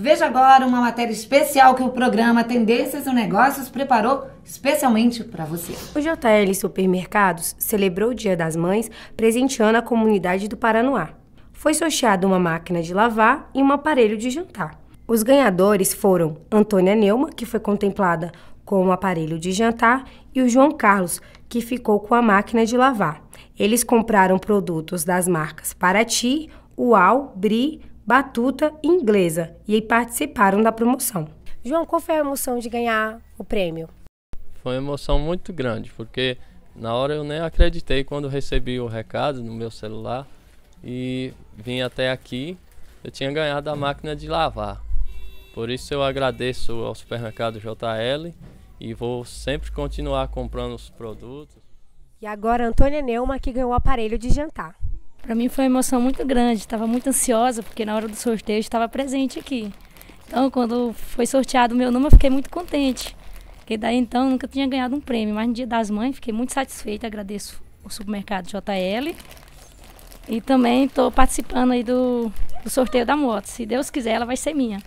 Veja agora uma matéria especial que o programa Tendências e Negócios preparou especialmente para você. O JL Supermercados celebrou o Dia das Mães presenteando a comunidade do Paranoá. Foi sorteada uma máquina de lavar e um aparelho de jantar. Os ganhadores foram Antônia Neuma, que foi contemplada com o aparelho de jantar, e o João Carlos, que ficou com a máquina de lavar. Eles compraram produtos das marcas Paraty, Uau, Bri, Batuta e Inglesa e participaram da promoção. João, qual foi a emoção de ganhar o prêmio? Foi uma emoção muito grande, porque na hora eu nem acreditei quando recebi o recado no meu celular e vim até aqui. Eu tinha ganhado a máquina de lavar. Por isso eu agradeço ao supermercado JL e vou sempre continuar comprando os produtos. E agora Antônia Neuma que ganhou o aparelho de jantar. Para mim foi uma emoção muito grande, estava muito ansiosa, porque na hora do sorteio estava presente aqui. Então, quando foi sorteado o meu número, eu fiquei muito contente. Porque daí então nunca tinha ganhado um prêmio, mas no Dia das Mães fiquei muito satisfeita, agradeço o supermercado JL. E também estou participando aí do, do sorteio da moto. Se Deus quiser, ela vai ser minha.